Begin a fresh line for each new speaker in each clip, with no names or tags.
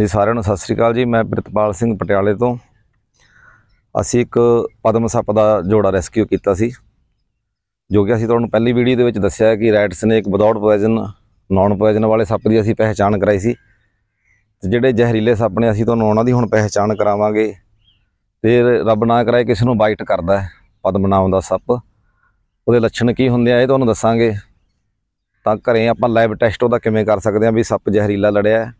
ਜੀ ਸਾਰਿਆਂ ਨੂੰ ਸਤਿ ਸ੍ਰੀ ਅਕਾਲ ਜੀ ਮੈਂ ਪ੍ਰਿਤਪਾਲ ਸਿੰਘ ਪਟਿਆਲੇ ਤੋਂ ਅਸੀਂ ਇੱਕ ਪਦਮ ਸੱਪ ਦਾ ਜੋੜਾ ਰੈਸਕਿਊ ਕੀਤਾ ਸੀ ਜੋ ਕਿ ਅਸੀਂ ਤੁਹਾਨੂੰ ਪਹਿਲੀ ਵੀਡੀਓ ਦੇ ਵਿੱਚ ਦੱਸਿਆ ਕਿ red snake without poison non poison ਵਾਲੇ ਸੱਪ ਦੀ ਅਸੀਂ ਪਹਿਚਾਣ ਕਰਾਈ ਸੀ ਤੇ ਜਿਹੜੇ ਜ਼ਹਿਰੀਲੇ ਸੱਪ ਨੇ ਅਸੀਂ ਤੁਹਾਨੂੰ ਉਹਨਾਂ ਦੀ ਹੁਣ ਪਹਿਚਾਣ ਕਰਾਵਾਂਗੇ ਤੇ ਰੱਬ ਨਾ ਕਰਾਏ ਕਿਸੇ ਨੂੰ ਬਾਈਟ ਕਰਦਾ ਹੈ ਪਦਮ ਨਾਮ ਦਾ ਸੱਪ ਉਹਦੇ ਲੱਛਣ ਕੀ ਹੁੰਦੇ ਆ ਇਹ ਤੁਹਾਨੂੰ ਦੱਸਾਂਗੇ ਤਾਂ ਘਰੇ ਆਪਾਂ ਲਾਈਵ ਟੈਸਟ ਉਹਦਾ ਕਿਵੇਂ ਕਰ ਸਕਦੇ ਆ ਵੀ ਸੱਪ ਜ਼ਹਿਰੀਲਾ ਲੜਿਆ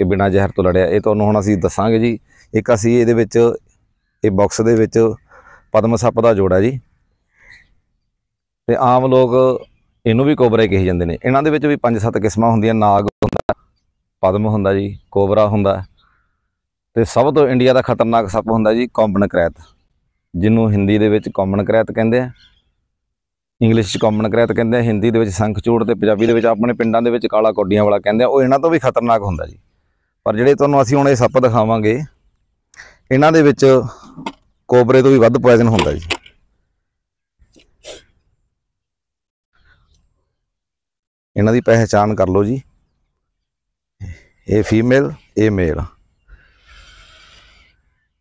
ਕਿ ਬਿਨਾ ਜ਼ਹਿਰ ਤੋਂ ਲੜਿਆ ਇਹ ਤੁਹਾਨੂੰ ਹੁਣ ਅਸੀਂ ਦੱਸਾਂਗੇ ਜੀ ਇੱਕ ਅਸੀਂ ਇਹਦੇ ਵਿੱਚ ਇਹ ਬਾਕਸ ਦੇ ਵਿੱਚ ਪਦਮ ਸੱਪ ਦਾ ਜੋੜਾ ਜੀ ਤੇ ਆਮ ਲੋਕ ਇਹਨੂੰ ਵੀ ਕੋਬਰਾ ਕਹੇ ਜਾਂਦੇ ਨੇ ਇਹਨਾਂ ਦੇ ਵਿੱਚ ਵੀ 5-7 ਕਿਸਮਾਂ ਹੁੰਦੀਆਂ ਨਾਗ ਹੁੰਦਾ ਪਦਮ ਹੁੰਦਾ ਜੀ ਕੋਬਰਾ ਹੁੰਦਾ ਤੇ ਸਭ ਤੋਂ ਇੰਡੀਆ ਦਾ ਖਤਰਨਾਕ ਸੱਪ ਹੁੰਦਾ ਜੀ ਕੌਮਨ ਕਰੈਤ ਜਿਹਨੂੰ ਹਿੰਦੀ ਦੇ ਵਿੱਚ ਕੌਮਨ ਕਰੈਤ ਕਹਿੰਦੇ ਆ ਇੰਗਲਿਸ਼ 'ਚ ਕੌਮਨ ਕਰੈਤ ਕਹਿੰਦੇ ਆ ਹਿੰਦੀ ਦੇ ਵਿੱਚ ਸੰਖਚੂੜ ਤੇ ਪੰਜਾਬੀ ਦੇ ਵਿੱਚ ਆਪਣੇ ਪਿੰਡਾਂ ਦੇ ਵਿੱਚ ਕਾਲਾ ਕੋਡੀਆਂ ਵਾਲਾ ਕਹਿੰਦੇ ਆ ਉਹ ਇਹਨਾਂ ਤੋਂ ਵੀ ਖਤਰਨਾਕ ਹੁੰਦਾ ਜੀ ਪਰ ਜਿਹੜੇ ਤੁਹਾਨੂੰ ਅਸੀਂ ਹੁਣ ਇਹ ਸੱਪ ਦਿਖਾਵਾਂਗੇ ਇਹਨਾਂ ਦੇ ਵਿੱਚ ਕੋਬਰੇ ਤੋਂ ਵੀ ਵੱਧ ਪੋਇਜ਼ਨ ਹੁੰਦਾ ਜੀ ਇਹਨਾਂ ਦੀ ਪਹਿਚਾਣ ਕਰ ਲਓ ਜੀ ਇਹ ਫੀਮੇਲ ਇਹ ਮੇਲ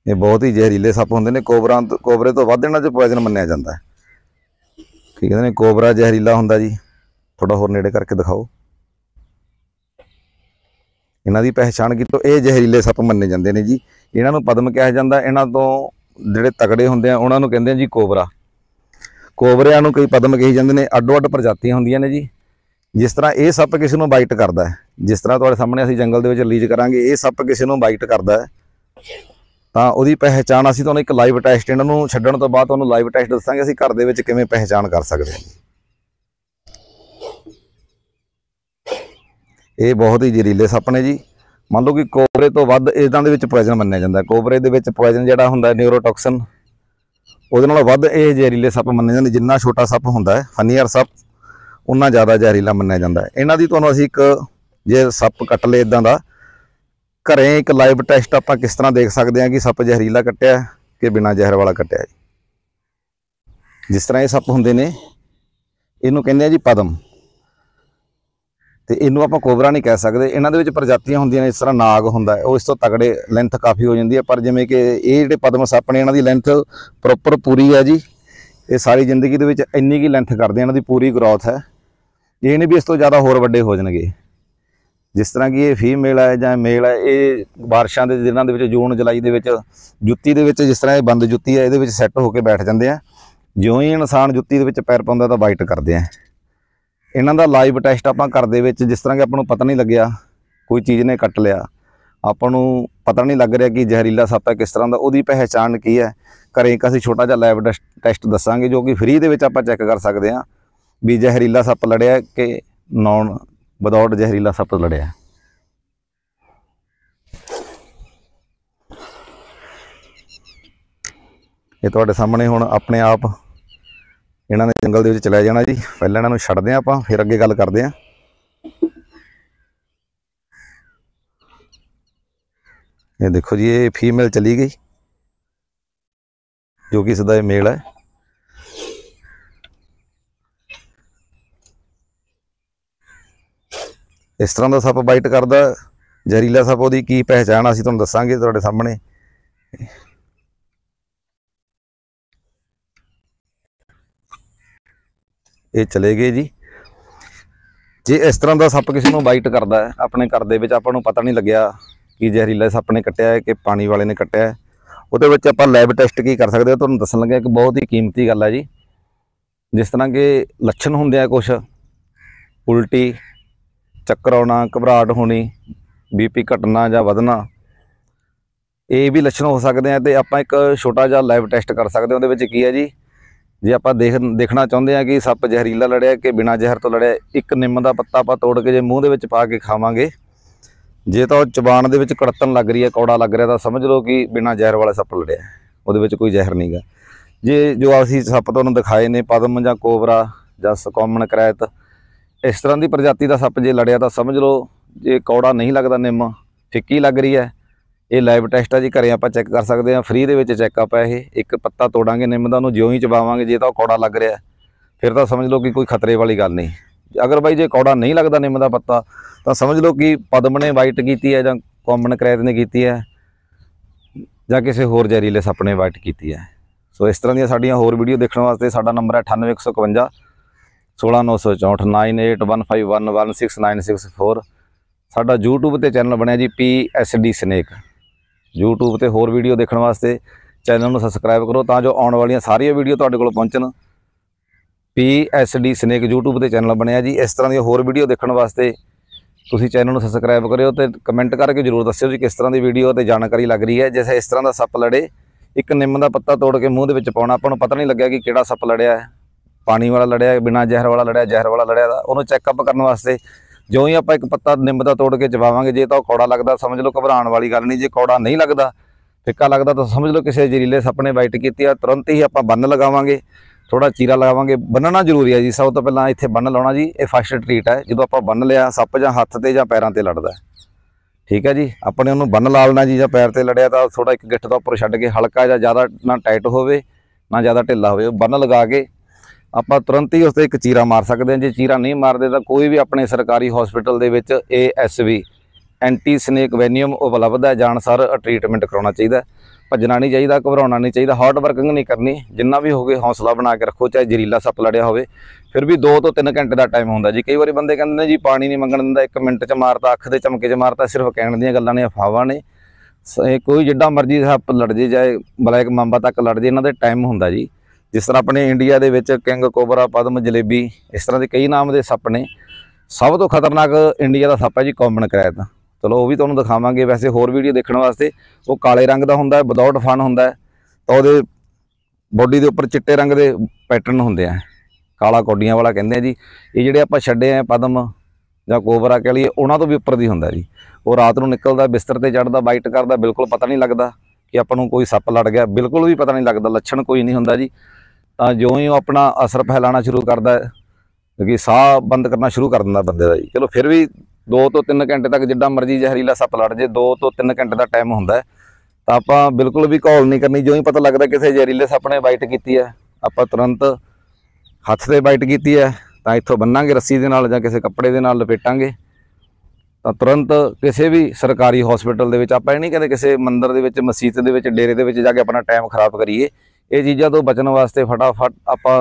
ਇਹ ਬਹੁਤ ਹੀ ਜ਼ਹਿਰੀਲੇ ਸੱਪ ਹੁੰਦੇ ਨੇ ਕੋਬਰਾ ਕੋਬਰੇ ਤੋਂ ਵੱਧ ਇਹਨਾਂ 'ਚ ਪੋਇਜ਼ਨ ਮੰਨਿਆ ਜਾਂਦਾ ਹੈ ਕੀ ਕਹਿੰਦੇ ਨੇ ਕੋਬਰਾ ਜ਼ਹਿਰੀਲਾ ਹੁੰਦਾ ਜੀ ਥੋੜਾ ਹੋਰ ਨੇੜੇ ਕਰਕੇ ਦਿਖਾਓ ਇਹਨਾਂ ਦੀ ਪਹਿਚਾਣ ਕੀਤੀ ਤੋਂ ਇਹ ਜ਼ਹਿਰੀਲੇ ਸੱਪ ਮੰਨੇ ਜਾਂਦੇ ਨੇ ਜੀ ਇਹਨਾਂ ਨੂੰ ਪਦਮ ਕਿਹਾ ਜਾਂਦਾ ਇਹਨਾਂ ਤੋਂ ਜਿਹੜੇ ਤਕੜੇ ਹੁੰਦੇ ਆ ਉਹਨਾਂ ਨੂੰ ਕਹਿੰਦੇ ਆ ਜੀ ਕੋਬਰਾ ਕੋਬਰਿਆਂ ਨੂੰ ਕਈ ਪਦਮ ਕਹੀ ਜਾਂਦੇ ਨੇ ਅੱਡੋ ਅੱਡ ਪ੍ਰਜਾਤੀਆਂ ਹੁੰਦੀਆਂ ਨੇ ਜੀ ਜਿਸ ਤਰ੍ਹਾਂ ਇਹ ਸੱਪ ਕਿਸੇ ਨੂੰ ਬਾਈਟ ਕਰਦਾ ਹੈ ਜਿਸ ਤਰ੍ਹਾਂ ਤੁਹਾਡੇ ਸਾਹਮਣੇ ਅਸੀਂ ਜੰਗਲ ਦੇ ਵਿੱਚ ਰਿਲੀਜ਼ ਕਰਾਂਗੇ ਇਹ ਸੱਪ ਕਿਸੇ ਨੂੰ ਬਾਈਟ ਕਰਦਾ ਹੈ ਤਾਂ ਉਹਦੀ ਪਹਿਚਾਣ ਅਸੀਂ ਤੁਹਾਨੂੰ ਇੱਕ ਲਾਈਵ ਟੈਸਟ ਇਹਨਾਂ ਨੂੰ ਛੱਡਣ ਤੋਂ ਬਾਅਦ ਤੁਹਾਨੂੰ ਲਾਈਵ ਟੈਸਟ ਦੱਸਾਂਗੇ ਅਸੀਂ ਘਰ ਦੇ ਵਿੱਚ ਕਿਵੇਂ ਪਹਿਚਾਣ ਕਰ ਸਕਦੇ ਹਾਂ ਇਹ ਬਹੁਤ ਹੀ ਜ਼ਹਿਰੀਲੇ ਸੱਪ ਨੇ ਜੀ ਮੰਨ ਲਓ ਕਿ ਕੋਬਰੇ ਤੋਂ ਵੱਧ ਇਦਾਂ ਦੇ ਵਿੱਚ ਪੋਇਜ਼ਨ ਮੰਨਿਆ ਜਾਂਦਾ ਕੋਬਰੇ ਦੇ ਵਿੱਚ ਪੋਇਜ਼ਨ ਜਿਹੜਾ ਹੁੰਦਾ ਨਿਊਰੋਟੌਕਸਨ ਉਹਦੇ ਨਾਲੋਂ ਵੱਧ ਇਹ ਜ਼ਹਿਰੀਲੇ ਸੱਪ ਮੰਨੇ ਜਾਂਦੇ ਜਿੰਨਾ ਛੋਟਾ ਸੱਪ ਹੁੰਦਾ ਹੈ ਫਨੀਅਰ ਸੱਪ ਉਹਨਾਂ ਜ਼ਿਆਦਾ ਜ਼ਹਿਰੀਲਾ ਮੰਨਿਆ ਜਾਂਦਾ ਹੈ ਇਹਨਾਂ ਦੀ ਤੁਹਾਨੂੰ ਅਸੀਂ ਇੱਕ ਜੇ ਸੱਪ ਕੱਟ ਲੇ ਇਦਾਂ ਦਾ ਘਰੇ ਇੱਕ ਲਾਈਵ ਟੈਸਟ ਆਪਾਂ ਕਿਸ ਤਰ੍ਹਾਂ ਦੇਖ ਸਕਦੇ ਹਾਂ ਕਿ ਸੱਪ ਜ਼ਹਿਰੀਲਾ ਕੱਟਿਆ ਕਿ ਬਿਨਾਂ ਜ਼ਹਿਰ ਵਾਲਾ ਕੱਟਿਆ ਜੀ ਜਿਸ ਤਰ੍ਹਾਂ ਇਹ ਸੱਪ ਹੁੰਦੇ ਨੇ ਇਹਨੂੰ ਕਹਿੰਦੇ ਆ ਜੀ ਪਦਮ ਤੇ ਇਹਨੂੰ ਆਪਾਂ ਕੋਬਰਾ ਨਹੀਂ ਕਹਿ ਸਕਦੇ ਇਹਨਾਂ ਦੇ ਵਿੱਚ ਪ੍ਰਜਾਤੀਆਂ ਹੁੰਦੀਆਂ ਨੇ ਇਸ ਤਰ੍ਹਾਂ ਨਾਗ ਹੁੰਦਾ ਉਹ ਇਸ ਤੋਂ ਤਗੜੇ ਲੈਂਥ ਕਾਫੀ ਹੋ ਜਾਂਦੀ ਹੈ ਪਰ ਜਿਵੇਂ ਕਿ ਇਹ ਜਿਹੜੇ ਪਦਮ ਸੱਪ ਨੇ ਇਹਨਾਂ ਦੀ ਲੈਂਥ ਪ੍ਰੋਪਰ ਪੂਰੀ ਹੈ ਜੀ ਇਹ ਸਾਰੀ ਜ਼ਿੰਦਗੀ ਦੇ ਵਿੱਚ ਇੰਨੀ ਕੀ ਲੈਂਥ ਕਰਦੇ ਇਹਨਾਂ ਦੀ ਪੂਰੀ ਗਰੋਥ ਹੈ ਇਹ ਨਹੀਂ ਵੀ ਇਸ ਤੋਂ ਜ਼ਿਆਦਾ ਹੋਰ ਵੱਡੇ ਹੋ ਜਾਣਗੇ ਜਿਸ ਤਰ੍ਹਾਂ ਕਿ ਇਹ ਫੀਮੇਲ ਹੈ ਜਾਂ ਮੇਲ ਹੈ ਇਹ ਬਾਰਿਸ਼ਾਂ ਦੇ ਦਿਨਾਂ ਦੇ ਵਿੱਚ ਜੂਨ ਜੁਲਾਈ ਦੇ ਵਿੱਚ ਜੁੱਤੀ ਦੇ ਵਿੱਚ ਜਿਸ ਤਰ੍ਹਾਂ ਇਹ ਬੰਦ ਜੁੱਤੀ ਹੈ ਇਹਦੇ ਵਿੱਚ ਸੈੱਟ ਹੋ ਕੇ ਬੈਠ ਜਾਂਦੇ ਆ ਜਿਉਂ ਹੀ ਇਨਸਾਨ ਜੁੱਤੀ ਦੇ ਵਿੱਚ ਪੈਰ ਪਾਉਂਦਾ ਤਾਂ ਵਾਈਟ ਕਰਦੇ ਆ ਇਹਨਾਂ ਦਾ ਲਾਈਵ ਟੈਸਟ ਆਪਾਂ ਘਰ ਦੇ ਵਿੱਚ ਜਿਸ ਤਰ੍ਹਾਂ ਕਿ ਆਪਾਂ ਨੂੰ ਪਤਾ ਨਹੀਂ ਲੱਗਿਆ ਕੋਈ ਚੀਜ਼ ਨੇ ਕੱਟ ਲਿਆ ਆਪਾਂ ਨੂੰ ਪਤਾ ਨਹੀਂ ਲੱਗ ਰਿਹਾ ਕਿ ਜ਼ਹਿਰੀਲਾ ਸੱਪ ਹੈ ਕਿਸ ਤਰ੍ਹਾਂ ਦਾ ਉਹਦੀ ਪਹਿਚਾਣ ਕੀ ਹੈ ਘਰੇ ਇੱਕ ਅਸੀਂ ਛੋਟਾ ਜਿਹਾ ਲਾਈਵ ਟੈਸਟ ਦੱਸਾਂਗੇ ਜੋ ਕਿ ਫ੍ਰੀ ਦੇ ਵਿੱਚ ਆਪਾਂ ਚੈੱਕ ਕਰ ਸਕਦੇ ਹਾਂ ਵੀ ਜ਼ਹਿਰੀਲਾ ਸੱਪ ਲੜਿਆ ਕਿ ਨੌਨ ਵਿਦਆਊਟ ਜ਼ਹਿਰੀਲਾ ਸੱਪ ਲੜਿਆ ਇਹ ਤੁਹਾਡੇ ਸਾਹਮਣੇ ਹੁਣ ਆਪਣੇ ਆਪ ਇਹਨਾਂ ਨੇ ਜੰਗਲ ਦੇ ਵਿੱਚ ਚਲਾ ਜਾਣਾ ਜੀ ਪਹਿਲਾਂ ਇਹਨਾਂ ਨੂੰ ਛੱਡਦੇ ਆ ਆਪਾਂ ਫਿਰ ਅੱਗੇ ਗੱਲ ਕਰਦੇ ਆ ਇਹ ਦੇਖੋ ਜੀ ਇਹ ਫੀਮੇਲ ਚਲੀ ਗਈ ਜੋ ਕਿ ਸਦਾ ਇਹ ਮੇਲ ਹੈ ਇਸ ਤਰ੍ਹਾਂ ਦਾ ਸੱਪ ਬਾਈਟ ਕਰਦਾ ਜ਼ਹਿਰੀਲਾ ਸੱਪ ਉਹਦੀ ਕੀ ਪਹਿਚਾਣ ਅਸੀਂ ਤੁਹਾਨੂੰ ਦੱਸਾਂਗੇ ਤੁਹਾਡੇ ਸਾਹਮਣੇ ਇਹ ਚਲੇ ਗਏ ਜੀ ਜੇ ਇਸ ਤਰ੍ਹਾਂ ਦਾ ਸੱਪ ਕਿਸੇ ਨੂੰ ਬਾਈਟ ਕਰਦਾ ਹੈ ਆਪਣੇ ਘਰ ਦੇ ਵਿੱਚ ਆਪਾਂ ਨੂੰ ਪਤਾ ਨਹੀਂ ਲੱਗਿਆ ਕਿ ਜ਼ਹਿਰੀਲਾ ਸੱਪ ਨੇ ਕੱਟਿਆ ਹੈ ਕਿ ਪਾਣੀ ਵਾਲੇ ਨੇ ਕੱਟਿਆ ਹੈ ਉਹਦੇ ਵਿੱਚ ਆਪਾਂ ਲੈਬ ਟੈਸਟ ਕੀ ਕਰ ਸਕਦੇ ਹਾਂ ਤੁਹਾਨੂੰ ਦੱਸਣ ਲੱਗਿਆ ਕਿ ਬਹੁਤ ਹੀ ਕੀਮਤੀ ਗੱਲ ਹੈ ਜੀ ਜਿਸ ਤਰ੍ਹਾਂ ਕਿ ਲੱਛਣ ਹੁੰਦੇ ਆ ਕੁਝ ਉਲਟੀ ਚੱਕਰ ਆਉਣਾ ਘਬਰਾਹਟ ਹੋਣੀ ਬੀਪੀ ਘਟਣਾ ਜਾਂ ਵਧਣਾ ਇਹ ਵੀ ਲੱਛਣ ਹੋ ਸਕਦੇ ਆ ਤੇ ਆਪਾਂ ਇੱਕ ਛੋਟਾ ਜਿਹਾ ਲੈਬ ਟੈਸਟ ਕਰ ਸਕਦੇ ਹਾਂ ਉਹਦੇ ਵਿੱਚ ਕੀ ਹੈ ਜੀ ਜੇ ਆਪਾਂ ਦੇਖ ਦੇਖਣਾ ਚਾਹੁੰਦੇ ਆ ਕਿ ਸੱਪ ਜ਼ਹਿਰੀਲਾ ਲੜਿਆ ਕਿ ਬਿਨਾ ਜ਼ਹਿਰ ਤੋਂ ਲੜਿਆ ਇੱਕ ਨਿੰਮ ਦਾ ਪੱਤਾ ਆਪਾਂ ਤੋੜ ਕੇ ਜੇ ਮੂੰਹ ਦੇ ਵਿੱਚ ਪਾ ਕੇ ਖਾਵਾਂਗੇ ਜੇ ਤਾਂ ਉਹ ਦੇ ਵਿੱਚ ਕੜਤਨ ਲੱਗ ਰਹੀ ਹੈ ਕੌੜਾ ਲੱਗ ਰਿਹਾ ਤਾਂ ਸਮਝ ਲਓ ਕਿ ਬਿਨਾ ਜ਼ਹਿਰ ਵਾਲਾ ਸੱਪ ਲੜਿਆ ਉਹਦੇ ਵਿੱਚ ਕੋਈ ਜ਼ਹਿਰ ਨਹੀਂਗਾ ਜੇ ਜੋ ਅਸੀਂ ਸੱਪ ਤੁਹਾਨੂੰ ਦਿਖਾਏ ਨੇ ਪਦਮ ਜਾਂ ਕੋਬਰਾ ਜਾਂ ਸਕਾਮਨ ਕਰੈਤ ਇਸ ਤਰ੍ਹਾਂ ਦੀ ਪ੍ਰਜਾਤੀ ਦਾ ਸੱਪ ਜੇ ਲੜਿਆ ਤਾਂ ਸਮਝ ਲਓ ਜੇ ਕੌੜਾ ਨਹੀਂ ਲੱਗਦਾ ਨਿੰਮ ਫਿੱਕੀ ਲੱਗ ਰਹੀ ਹੈ ਇਹ ਲਾਈਵ ਟੈਸਟ ਆ ਜੀ ਘਰੇ ਆਪਾਂ ਚੈੱਕ ਕਰ ਸਕਦੇ ਆ ਫ੍ਰੀ ਦੇ ਵਿੱਚ ਚੈੱਕਅਪ ਹੈ ਇਹ ਇੱਕ ਪੱਤਾ ਤੋੜਾਂਗੇ ਨਿੰਮ ਦਾ ਉਹਨੂੰ ਜਿਉਂ ਹੀ ਚਬਾਵਾਂਗੇ ਜੇ ਤਾਂ ਉਹ ਕੌੜਾ ਲੱਗ ਰਿਹਾ ਫਿਰ ਤਾਂ ਸਮਝ ਲਓ ਕਿ ਕੋਈ ਖਤਰੇ ਵਾਲੀ ਗੱਲ ਨਹੀਂ ਅਗਰ ਬਾਈ ਜੇ ਕੌੜਾ ਨਹੀਂ ਲੱਗਦਾ ਨਿੰਮ ਦਾ ਪੱਤਾ ਤਾਂ ਸਮਝ ਲਓ ਕਿ ਪਦਮ ਨੇ ਵਾਈਟ ਕੀਤੀ ਹੈ ਜਾਂ ਕਾਮਨ ਕ੍ਰੈਤ ਨੇ ਕੀਤੀ ਹੈ ਜਾਂ ਕਿਸੇ ਹੋਰ ਜ਼ਹਿਰੀਲੇ ਸੱਪ ਨੇ ਵਾਈਟ ਕੀਤੀ ਹੈ ਸੋ ਇਸ ਤਰ੍ਹਾਂ ਦੀਆਂ ਸਾਡੀਆਂ ਹੋਰ ਵੀਡੀਓ ਦੇਖਣ ਵਾਸਤੇ ਸਾਡਾ ਨੰਬਰ ਹੈ 98151 16964 9815116964 ਸਾਡਾ YouTube ਤੇ ਚੈਨਲ ਬਣਿਆ ਜੀ PSD ਸਨੇਕ YouTube ਤੇ ਹੋਰ ਵੀਡੀਓ ਦੇਖਣ ਵਾਸਤੇ ਚੈਨਲ ਨੂੰ ਸਬਸਕ੍ਰਾਈਬ ਕਰੋ ਤਾਂ ਜੋ ਆਉਣ ਵਾਲੀਆਂ ਸਾਰੀਆਂ ਵੀਡੀਓ ਤੁਹਾਡੇ ਕੋਲ ਪਹੁੰਚਣ ਪੀਐਸਡੀ ਸਨੇਕ YouTube ਤੇ ਚੈਨਲ ਬਣਿਆ ਜੀ ਇਸ ਤਰ੍ਹਾਂ ਦੀਆਂ ਹੋਰ ਵੀਡੀਓ ਦੇਖਣ ਵਾਸਤੇ ਤੁਸੀਂ ਚੈਨਲ ਨੂੰ ਸਬਸਕ੍ਰਾਈਬ ਕਰਿਓ ਤੇ ਕਮੈਂਟ ਕਰਕੇ ਜਰੂਰ ਦੱਸਿਓ ਜੀ ਕਿਸ ਤਰ੍ਹਾਂ ਦੀ ਵੀਡੀਓ ਤੇ ਜਾਣਕਾਰੀ ਲੱਗ ਰਹੀ ਹੈ ਜਿਵੇਂ ਇਸ ਤਰ੍ਹਾਂ ਦਾ ਸੱਪ ਲੜੇ ਇੱਕ ਨਿੰਮ ਦਾ ਪੱਤਾ ਤੋੜ ਕੇ ਮੂੰਹ ਦੇ ਵਿੱਚ ਪਾਉਣਾ ਆਪਾਂ ਨੂੰ ਪਤਾ ਨਹੀਂ ਲੱਗਿਆ ਕਿ ਕਿਹੜਾ ਸੱਪ ਲੜਿਆ ਹੈ ਪਾਣੀ ਵਾਲਾ ਲੜਿਆ ਬਿਨਾ ਜ਼ਹਿਰ ਵਾਲਾ ਲੜਿਆ ਜ਼ਹਿਰ ਵਾਲਾ ਲੜਿਆ ਉਹਨੂੰ ਚੈੱਕਅਪ ਕਰਨ ਵਾਸਤੇ ਜਿਉਂ ਹੀ ਆਪਾਂ ਇੱਕ ਪੱਤਾ ਨਿੰਮ ਦਾ ਤੋੜ ਕੇ ਜਵਾਵਾਂਗੇ ਜੇ ਤਾਂ ਉਹ ਕੌੜਾ ਲੱਗਦਾ ਸਮਝ ਲਓ ਘਬਰਾਉਣ ਵਾਲੀ ਗੱਲ ਨਹੀਂ ਜੇ ਕੌੜਾ ਨਹੀਂ ਲੱਗਦਾ ਫਿੱਕਾ ਲੱਗਦਾ ਤਾਂ ਸਮਝ ਲਓ ਕਿਸੇ ਜ਼ਰੀਲੇ ਸੱਪ ਨੇ ਬਾਈਟ ਕੀਤੀ ਆ ਤੁਰੰਤ ਹੀ ਆਪਾਂ ਬੰਨ ਲਗਾਵਾਂਗੇ ਥੋੜਾ ਚੀਰਾ ਲਗਾਵਾਂਗੇ ਬੰਨਣਾ ਜ਼ਰੂਰੀ ਹੈ ਜੀ ਸਭ ਤੋਂ ਪਹਿਲਾਂ ਇੱਥੇ ਬੰਨ ਲਾਉਣਾ ਜੀ ਇਹ ਫਸਟ ਟ੍ਰੀਟ ਹੈ ਜਦੋਂ ਆਪਾਂ ਬੰਨ ਲਿਆ ਸੱਪ ਜਾਂ ਹੱਥ ਤੇ ਜਾਂ ਪੈਰਾਂ ਤੇ ਲੜਦਾ ਠੀਕ ਹੈ ਜੀ ਆਪਣੇ ਉਹਨੂੰ ਬੰਨ ਲਾ ਲੈਣਾ ਜੀ ਜਾਂ ਪੈਰ ਤੇ ਲੜਿਆ ਤਾਂ ਥੋੜਾ ਇੱਕ ਗਿੱਠ ਤੋਂ ਉੱਪਰ ਛੱਡ ਕੇ ਹਲਕਾ ਜਾਂ ਜ਼ਿਆਦਾ ਨਾ ਟਾਈਟ ਹੋਵੇ ਨਾ ਜ਼ਿਆਦਾ ਢਿੱਲਾ ਹੋਵੇ ਬੰਨ ਲਗਾ ਕੇ ਆਪਾਂ ਤੁਰੰਤ ਹੀ ਉਸ ਤੇ ਇੱਕ ਚੀਰਾ ਮਾਰ ਸਕਦੇ ਹਾਂ ਜੇ ਚੀਰਾ ਨਹੀਂ ਮਾਰਦੇ ਤਾਂ ਕੋਈ ਵੀ ਆਪਣੇ ਸਰਕਾਰੀ ਹਸਪੀਟਲ ਦੇ ਵਿੱਚ ਏਐਸਵੀ ਐਂਟੀ ਸਨੇਕ ਵੈਨੀਅਮ ਉਪਲਬਧ ਹੈ ਜਾਣ ਸਰ ਟ੍ਰੀਟਮੈਂਟ ਕਰਾਉਣਾ ਚਾਹੀਦਾ ਭੱਜਣਾ ਨਹੀਂ ਚਾਹੀਦਾ ਘਬਰਾਉਣਾ ਨਹੀਂ ਚਾਹੀਦਾ ਹਾਰਡ ਵਰਕਿੰਗ ਨਹੀਂ ਕਰਨੀ ਜਿੰਨਾ ਵੀ ਹੋਵੇ ਹੌਸਲਾ ਬਣਾ ਕੇ ਰੱਖੋ ਚਾਹੇ ਜ਼ਰੀਲਾ ਸੱਪ ਲੜਿਆ ਹੋਵੇ ਫਿਰ ਵੀ 2 ਤੋਂ 3 ਘੰਟੇ ਦਾ ਟਾਈਮ ਹੁੰਦਾ ਜੀ ਕਈ ਵਾਰੀ ਬੰਦੇ ਕਹਿੰਦੇ ਨੇ ਜੀ ਪਾਣੀ ਨਹੀਂ ਮੰਗਣ ਦਿੰਦਾ 1 ਮਿੰਟ 'ਚ ਮਾਰਦਾ ਅੱਖ ਦੇ ਚਮਕੇ 'ਚ ਮਾਰਦਾ ਸਿਰਫ ਕਹਿਣ ਦੀਆਂ ਗੱਲਾਂ ਨੇ ਅਫਵਾਹਾਂ ਨੇ ਕੋਈ ਜਿੱਡਾ ਮਰਜ਼ੀ ਸੱਪ ਲੜ ਜੇ ਜਾਏ ਬਲੈਕ ਮੰਬਾ ਤੱਕ ਲੜ ਜੇ ਇਹਨਾਂ ਦੇ ਟਾਈਮ ਹੁੰਦਾ ਜੀ ਜਿਸ ਤਰ੍ਹਾਂ ਆਪਣੇ ਇੰਡੀਆ ਦੇ ਵਿੱਚ ਕਿੰਗ ਕੋਬਰਾ ਪਦਮ ਜਲੇਬੀ ਇਸ ਤਰ੍ਹਾਂ ਦੇ ਕਈ ਨਾਮ ਦੇ ਸੱਪ ਨੇ ਸਭ ਤੋਂ ਖਤਰਨਾਕ ਇੰਡੀਆ ਦਾ ਸੱਪ ਹੈ ਜੀ ਕਾਮਨ ਕ੍ਰੈਤ ਚਲੋ ਉਹ ਵੀ ਤੁਹਾਨੂੰ ਦਿਖਾਵਾਂਗੇ ਵੈਸੇ ਹੋਰ ਵੀਡੀਓ ਦੇਖਣ ਵਾਸਤੇ ਉਹ ਕਾਲੇ ਰੰਗ ਦਾ ਹੁੰਦਾ ਹੈ ਵਿਦਆਊਟ ਫਨ ਹੁੰਦਾ ਹੈ ਤਾਂ ਉਹਦੇ ਬੋਡੀ ਦੇ ਉੱਪਰ ਚਿੱਟੇ ਰੰਗ ਦੇ ਪੈਟਰਨ ਹੁੰਦੇ ਆ ਕਾਲਾ ਕੋਡੀਆਂ ਵਾਲਾ ਕਹਿੰਦੇ ਆ ਜੀ ਇਹ ਜਿਹੜੇ ਆਪਾਂ ਛੱਡੇ ਆ ਪਦਮ ਜਾਂ ਕੋਬਰਾ ਕਹ ਲਈਏ ਉਹਨਾਂ ਤੋਂ ਵੀ ਉੱਪਰ ਦੀ ਹੁੰਦਾ ਜੀ ਉਹ ਰਾਤ ਨੂੰ ਨਿਕਲਦਾ ਬਿਸਤਰ ਤੇ ਚੜਦਾ ਬਾਈਟ ਕਰਦਾ ਬਿਲਕੁਲ ਪਤਾ ਨਹੀਂ ਲੱਗਦਾ ਕਿ ਆਪਾਂ ਨੂੰ ਕੋਈ ਸੱਪ ਲੜ ਗਿਆ ਬਿਲਕੁਲ ਵੀ ਪਤਾ ਨਹੀਂ ਲੱਗਦਾ ਲੱਛਣ ਕੋਈ ਨਹੀਂ ਹੁੰਦਾ ਜੀ ਤਾਂ ਜਿਉਂ ਹੀ ਉਹ ਆਪਣਾ ਅਸਰ ਫੈਲਾਣਾ ਸ਼ੁਰੂ ਕਰਦਾ ਹੈ ਕਿ ਸਾਹ ਬੰਦ ਕਰਨਾ ਸ਼ੁਰੂ ਕਰ ਦਿੰਦਾ ਬੰਦੇ ਦਾ ਜੀ ਚਲੋ ਫਿਰ ਵੀ 2 ਤੋਂ 3 ਘੰਟੇ ਤੱਕ ਜਿੱਡਾ ਮਰਜ਼ੀ ਜ਼ਹਿਰੀਲਾ ਸੱਪ ਲੜ ਜੇ 2 ਤੋਂ 3 ਘੰਟੇ ਦਾ ਟਾਈਮ ਹੁੰਦਾ ਤਾਂ ਆਪਾਂ ਬਿਲਕੁਲ ਵੀ ਕਾਲ ਨਹੀਂ ਕਰਨੀ ਜਿਉਂ ਹੀ ਪਤਾ ਲੱਗਦਾ ਕਿਸੇ ਜ਼ਹਿਰੀਲੇ ਸੱਪ ਨੇ ਬਾਈਟ ਕੀਤੀ ਹੈ ਆਪਾਂ ਤੁਰੰਤ ਹੱਥ ਤੇ ਬਾਈਟ ਕੀਤੀ ਹੈ ਤਾਂ ਇੱਥੋਂ ਬੰਨਾਂਗੇ ਰੱਸੀ ਦੇ ਨਾਲ ਜਾਂ ਕਿਸੇ ਕੱਪੜੇ ਦੇ ਨਾਲ ਲਪੇਟਾਂਗੇ ਤੁਰੰਤ ਕਿਸੇ ਵੀ ਸਰਕਾਰੀ ਹਸਪੀਟਲ ਦੇ ਵਿੱਚ ਆਪਾਂ ਇਹ ਨਹੀਂ ਕਹਿੰਦੇ ਕਿਸੇ ਮੰਦਿਰ ਦੇ ਵਿੱਚ ਮਸਜਿਦ ਦੇ ਵਿੱਚ ਡੇਰੇ ਦੇ ਵਿੱਚ ਜਾ ਕੇ ਆਪਣਾ ਟਾਈਮ ਖਰਾਬ ਕਰੀਏ ਇਹ ਚੀਜ਼ਾਂ ਤੋਂ ਬਚਣ ਵਾਸਤੇ ਫਟਾਫਟ ਆਪਾਂ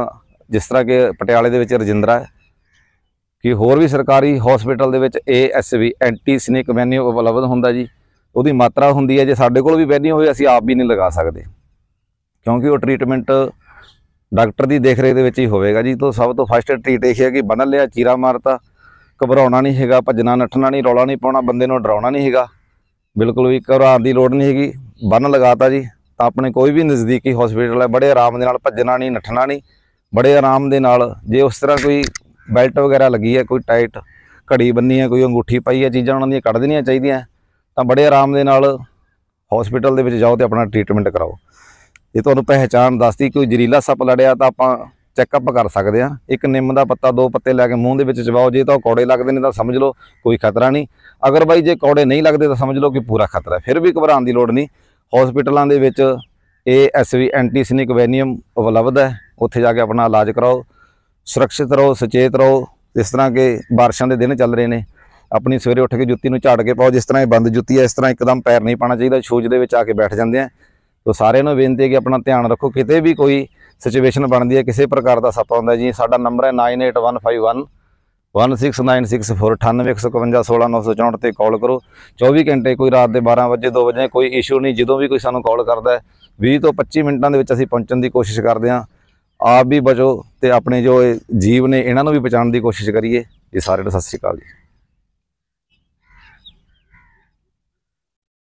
ਜਿਸ ਤਰ੍ਹਾਂ ਕਿ ਪਟਿਆਲੇ ਦੇ ਵਿੱਚ ਰਜਿੰਦਰਾ ਕਿ ਹੋਰ ਵੀ ਸਰਕਾਰੀ ਹਸਪੀਟਲ ਦੇ ਵਿੱਚ ASV anti snake venom available ਹੁੰਦਾ ਜੀ ਉਹਦੀ ਮਾਤਰਾ ਹੁੰਦੀ ਹੈ ਜੇ ਸਾਡੇ ਕੋਲ ਵੀ ਵੈਨਿਊ ਹੋਵੇ ਅਸੀਂ ਆਪ ਵੀ ਨਹੀਂ ਲਗਾ ਸਕਦੇ ਕਿਉਂਕਿ ਉਹ ਟ੍ਰੀਟਮੈਂਟ ਡਾਕਟਰ ਦੀ ਦੇਖਰੇਖ ਦੇ ਵਿੱਚ ਹੀ ਹੋਵੇਗਾ ਜੀ ਤੋਂ ਸਭ ਤੋਂ ਫਸਟ ਟ੍ਰੀਟ ਇਹ ਹੈ ਕਿ ਬਨਲ ਲਿਆ ਚੀਰਾ ਮਾਰਤਾ ਘਬਰਾਉਣਾ ਨਹੀਂ ਹੈਗਾ ਭੱਜਣਾ ਨੱਠਣਾ ਨਹੀਂ ਰੌਲਾ ਨਹੀਂ ਪਾਉਣਾ ਬੰਦੇ ਨੂੰ ਡਰਾਉਣਾ ਨਹੀਂ ਹੈਗਾ ਬਿਲਕੁਲ ਵੀ ਘਬਰਾਉਣ ਦੀ ਲੋੜ ਨਹੀਂ ਹੈਗੀ ਬੰਨ ਲਗਾਤਾ ਜੀ ਤਾਂ ਆਪਣੇ ਕੋਈ ਵੀ ਨਜ਼ਦੀਕੀ ਹਸਪੀਟਲ ਹੈ ਬੜੇ ਆਰਾਮ ਦੇ ਨਾਲ ਭੱਜਣਾ ਨਹੀਂ ਨੱਠਣਾ ਨਹੀਂ ਬੜੇ ਆਰਾਮ ਦੇ ਨਾਲ ਜੇ ਉਸ ਤਰ੍ਹਾਂ ਕੋਈ ਬੈਲਟ ਵਗੈਰਾ ਲੱਗੀ ਹੈ ਕੋਈ ਟਾਈਟ ਘੜੀ ਬੰਨੀ ਹੈ ਕੋਈ ਅੰਗੂਠੀ ਪਾਈ ਹੈ ਚੀਜ਼ਾਂ ਉਹਨਾਂ ਦੀਆਂ ਕੱਢ ਦੇਣੀਆਂ ਚਾਹੀਦੀਆਂ ਤਾਂ ਬੜੇ ਆਰਾਮ ਦੇ ਨਾਲ ਹਸਪੀਟਲ ਦੇ ਵਿੱਚ ਜਾਓ ਤੇ ਆਪਣਾ ਟ੍ਰੀਟਮੈਂਟ ਕਰਾਓ ਇਹ ਤੁਹਾਨੂੰ ਪਹਿਚਾਨ ਦੱਸਦੀ ਕੋਈ ਜ਼ਰੀਲਾ ਸੱਪ ਲੜਿਆ ਤਾਂ ਆਪਾਂ ਚੈੱਕਅਪ ਕਰ ਸਕਦੇ ਆ ਇੱਕ ਨਿੰਮ ਦਾ ਪੱਤਾ ਦੋ ਪੱਤੇ ਲੈ ਕੇ ਮੂੰਹ ਦੇ ਵਿੱਚ ਚਬਾਓ ਜੇ ਤਾਂ ਕੌੜੇ ਲੱਗਦੇ ਨੇ ਤਾਂ ਸਮਝ ਲਓ ਕੋਈ ਖਤਰਾ ਨਹੀਂ ਅਗਰ ਬਾਈ ਜੇ ਕੌੜੇ ਨਹੀਂ ਲੱਗਦੇ ਤਾਂ ਸਮਝ ਲਓ ਕਿ ਪੂਰਾ ਖਤਰਾ ਫਿਰ ਵੀ ਘਬਰਾਉਣ ਦੀ ਲੋੜ ਨਹੀਂ ਹਸਪੀਟਲਾਂ ਦੇ ਵਿੱਚ ਏਐਸਵੀ ਐਂਟੀਸਨਿਕ ਵੈਨੀਅਮ ਉਪਲਬਧ ਹੈ ਉੱਥੇ ਜਾ ਕੇ ਆਪਣਾ ਇਲਾਜ ਕਰਾਓ ਸੁਰੱਖਿਅਤ ਰਹੋ ਸੁਚੇਤ ਰਹੋ ਇਸ ਤਰ੍ਹਾਂ ਕਿ ਬਾਰਿਸ਼ਾਂ ਦੇ ਦਿਨ ਚੱਲ ਰਹੇ ਨੇ ਆਪਣੀ ਸਵੇਰੇ ਉੱਠ ਕੇ ਜੁੱਤੀ ਨੂੰ ਝਾੜ ਕੇ ਪਾਓ ਜਿਸ ਤਰ੍ਹਾਂ ਇਹ ਬੰਦ ਜੁੱਤੀ ਹੈ ਇਸ ਤਰ੍ਹਾਂ ਇੱਕਦਮ ਪੈਰ ਨਹੀਂ ਪਾਣਾ ਚਾਹੀਦਾ ਸ਼ੂਜ਼ ਦੇ ਵਿੱਚ ਆ ਕੇ ਬੈਠ ਜਾਂਦੇ ਆ ਤੋ ਸਾਰਿਆਂ ਨੂੰ ਬੇਨਤੀ ਹੈ ਕਿ ਆਪਣਾ ਧਿਆਨ ਰੱਖੋ ਕਿਤੇ ਵੀ ਕੋਈ ਸਿਚੁਏਸ਼ਨ ਬਣਦੀ ਹੈ ਕਿਸੇ ਪ੍ਰਕਾਰ ਦਾ ਸੱਪ ਹੁੰਦਾ ਜੀ ਸਾਡਾ ਨੰਬਰ ਹੈ 98151 16964981516 ਤੇ ਕਾਲ ਕਰੋ 24 ਘੰਟੇ ਕੋਈ ਰਾਤ ਦੇ 12 ਵਜੇ 2 ਵਜੇ ਕੋਈ ਇਸ਼ੂ ਨਹੀਂ ਜਦੋਂ ਵੀ ਕੋਈ ਸਾਨੂੰ ਕਾਲ ਕਰਦਾ ਹੈ 20 ਤੋਂ 25 ਮਿੰਟਾਂ ਦੇ ਵਿੱਚ ਅਸੀਂ ਪਹੁੰਚਣ ਦੀ ਕੋਸ਼ਿਸ਼ ਕਰਦੇ ਹਾਂ ਆਪ ਵੀ ਬਚੋ ਤੇ ਆਪਣੇ ਜੋ ਜੀਵ ਨੇ ਇਹਨਾਂ ਨੂੰ ਵੀ ਬਚਾਉਣ ਦੀ ਕੋਸ਼ਿਸ਼ ਕਰੀਏ ਇਹ ਸਾਰੇ ਨੂੰ ਸਤਿ ਸ਼੍ਰੀ ਅਕਾਲ ਜੀ